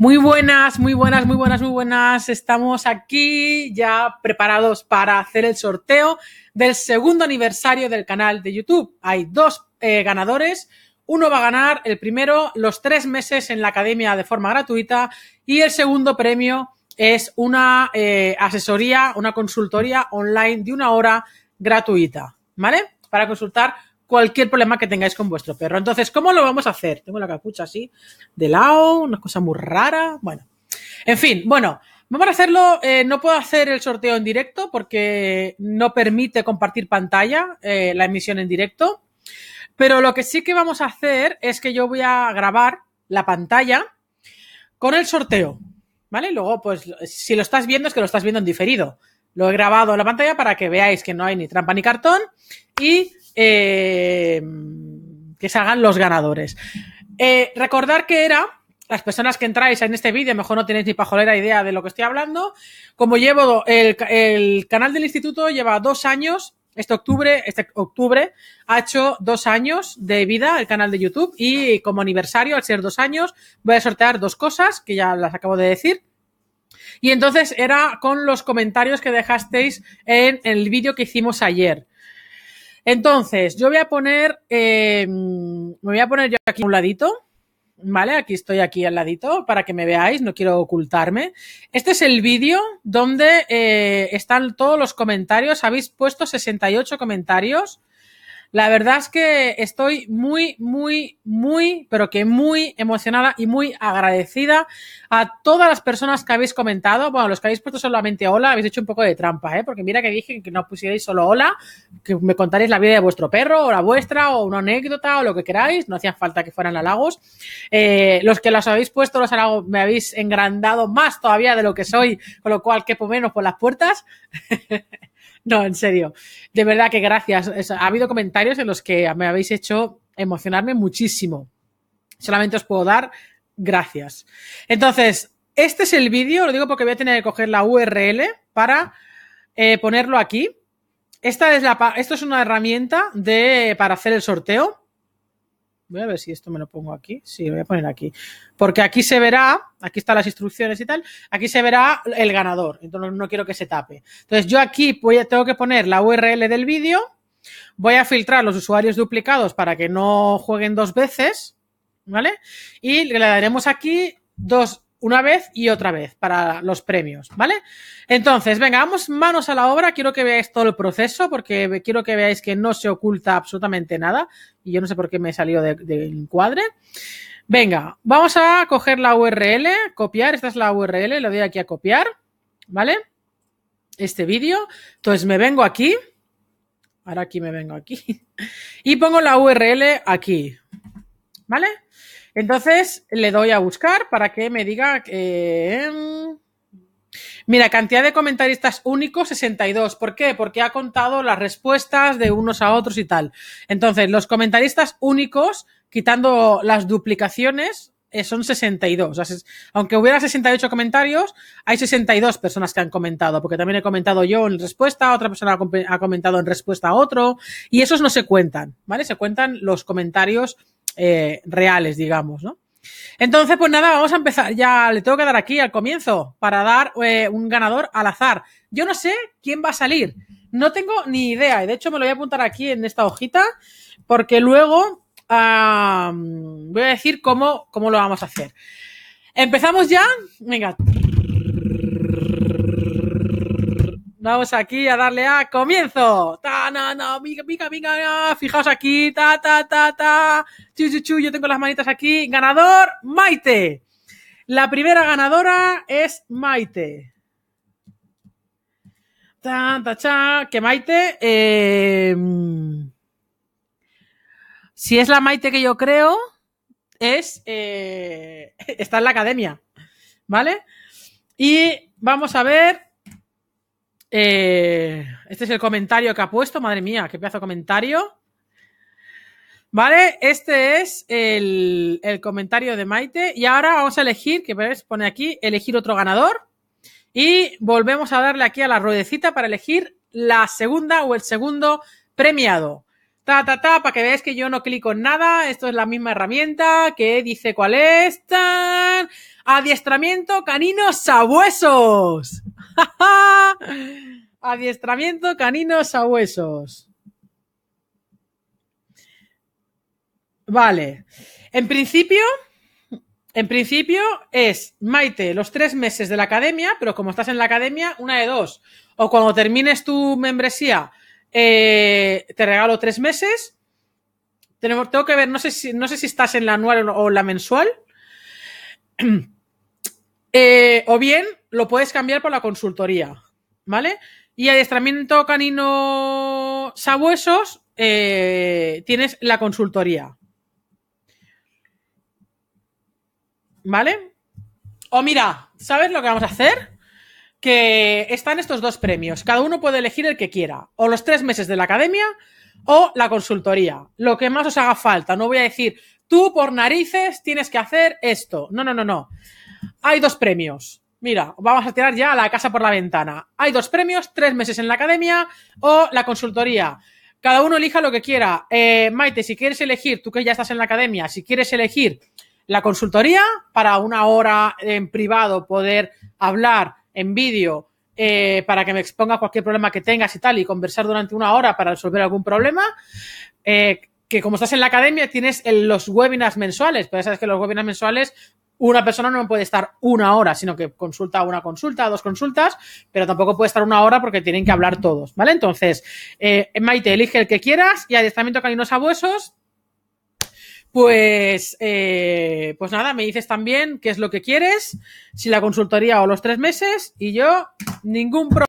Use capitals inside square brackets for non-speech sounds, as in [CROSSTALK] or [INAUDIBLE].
Muy buenas, muy buenas, muy buenas, muy buenas. Estamos aquí ya preparados para hacer el sorteo del segundo aniversario del canal de YouTube. Hay dos eh, ganadores. Uno va a ganar el primero los tres meses en la academia de forma gratuita y el segundo premio es una eh, asesoría, una consultoría online de una hora gratuita, ¿vale? Para consultar cualquier problema que tengáis con vuestro perro. Entonces, ¿cómo lo vamos a hacer? Tengo la capucha así, de lado, una cosa muy rara. Bueno, en fin, bueno, vamos a hacerlo. Eh, no puedo hacer el sorteo en directo porque no permite compartir pantalla eh, la emisión en directo. Pero lo que sí que vamos a hacer es que yo voy a grabar la pantalla con el sorteo. ¿Vale? Luego, pues, si lo estás viendo, es que lo estás viendo en diferido. Lo he grabado en la pantalla para que veáis que no hay ni trampa ni cartón y eh, que que salgan los ganadores. Eh, recordar que era, las personas que entráis en este vídeo, mejor no tenéis ni pajolera idea de lo que estoy hablando. Como llevo, el, el canal del instituto lleva dos años este octubre, este octubre ha hecho dos años de vida el canal de YouTube y como aniversario, al ser dos años, voy a sortear dos cosas que ya las acabo de decir. Y entonces era con los comentarios que dejasteis en, el vídeo que hicimos ayer. Entonces, yo voy a poner, eh, me voy a poner yo aquí a un ladito, ¿vale? Aquí estoy aquí al ladito para que me veáis, no quiero ocultarme. Este es el vídeo donde eh, están todos los comentarios, habéis puesto 68 comentarios la verdad es que estoy muy, muy, muy, pero que muy emocionada y muy agradecida a todas las personas que habéis comentado. Bueno, los que habéis puesto solamente hola, habéis hecho un poco de trampa, ¿eh? Porque mira que dije que no pusierais solo hola, que me contaréis la vida de vuestro perro o la vuestra o una anécdota o lo que queráis. No hacía falta que fueran halagos. Eh, los que los habéis puesto, los halagos, me habéis engrandado más todavía de lo que soy, con lo cual quepo menos por las puertas. [LAUGHS] No, en serio. De verdad que gracias. Ha habido comentarios en los que me habéis hecho emocionarme muchísimo. Solamente os puedo dar gracias. Entonces, este es el vídeo, lo digo porque voy a tener que coger la URL para eh, ponerlo aquí. Esta es la, esto es una herramienta de, para hacer el sorteo. Voy a ver si esto me lo pongo aquí. Sí, lo voy a poner aquí. Porque aquí se verá, aquí están las instrucciones y tal, aquí se verá el ganador. Entonces no quiero que se tape. Entonces yo aquí tengo que poner la URL del vídeo. Voy a filtrar los usuarios duplicados para que no jueguen dos veces. ¿Vale? Y le daremos aquí dos una vez y otra vez para los premios, ¿vale? Entonces, venga, vamos manos a la obra. Quiero que veáis todo el proceso porque quiero que veáis que no se oculta absolutamente nada. Y yo no sé por qué me salió del de encuadre. Venga, vamos a coger la URL, copiar. Esta es la URL, le doy aquí a copiar, ¿vale? Este vídeo. Entonces me vengo aquí. Ahora aquí me vengo aquí. [LAUGHS] Y pongo la URL aquí. ¿vale? Entonces le doy a buscar para que me diga que... Em, mira, cantidad de comentaristas únicos 62. ¿Por qué? Porque ha contado las respuestas de unos a otros y tal. Entonces, los comentaristas únicos, quitando las duplicaciones, eh, son 62. Aunque hubiera 68 comentarios, hay 62 personas que han comentado, porque también he comentado yo en respuesta, otra persona ha comentado en respuesta a otro, y esos no se cuentan, ¿vale? Se cuentan los comentarios eh, reales, digamos, ¿no? Entonces, pues nada, vamos a empezar. Ya le tengo que dar aquí al comienzo para dar eh, un ganador al azar. Yo no sé quién va a salir. No tengo ni idea. Y de hecho me lo voy a apuntar aquí en esta hojita porque luego voy a decir cómo, cómo lo vamos a hacer. Empezamos ya. Venga. Vamos aquí a darle a comienzo fijaos aquí, ta, ta, ta, ta, yo tengo las manitas aquí, ganador, Maite. La primera ganadora es Maite. ta, que Maite, em, si es la Maite que yo creo, es, eh, [LAUGHS] está en la academia, ¿vale? Y vamos a ver eh, este es el comentario que ha puesto. Madre mía, qué pedazo de comentario. Vale, este es el, comentario de Maite. Y ahora vamos a elegir, que pone aquí, elegir otro ganador. Y volvemos a darle aquí a la ruedecita para elegir la segunda o el segundo premiado. Ta, ta, ta, para que veáis que yo no clico en nada. Esto es la misma herramienta que dice cuál es. Tan, adiestramiento Caninos sabuesos. [LAUGHS] Adiestramiento caninos a huesos. Vale. En principio, en principio es Maite los tres meses de la academia, pero como estás en la academia, una de dos. O cuando termines tu membresía, eh, te regalo tres meses. Tenemos, tengo que ver, no sé, si, no sé si estás en la anual o la mensual. [CLEARS THROAT] Eh, o bien lo puedes cambiar por la consultoría, ¿vale? Y adiestramiento canino sabuesos, eh, tienes la consultoría. ¿Vale? O mira, ¿sabes lo que vamos a hacer? Que están estos dos premios. Cada uno puede elegir el que quiera. O los tres meses de la academia o la consultoría. Lo que más os haga falta. No voy a decir, tú por narices tienes que hacer esto. No, no, no, no. Hay dos premios. Mira, vamos a tirar ya la casa por la ventana. Hay dos premios, tres meses en la academia o la consultoría. Cada uno elija lo que quiera. Eh, Maite, si quieres elegir, tú que ya estás en la academia, si quieres elegir la consultoría para una hora en privado poder hablar en vídeo eh, para que me exponga cualquier problema que tengas y tal y conversar durante una hora para resolver algún problema. Eh, que como estás en la academia tienes los webinars mensuales, pero ya sabes que los webinars mensuales una persona no puede estar una hora, sino que consulta una consulta, dos consultas, pero tampoco puede estar una hora porque tienen que hablar todos, ¿vale? Entonces, eh, Maite, elige el que quieras y adiestramiento a sabuesos. Pues, eh, pues nada, me dices también qué es lo que quieres, si la consultoría o los tres meses, y yo, ningún problema.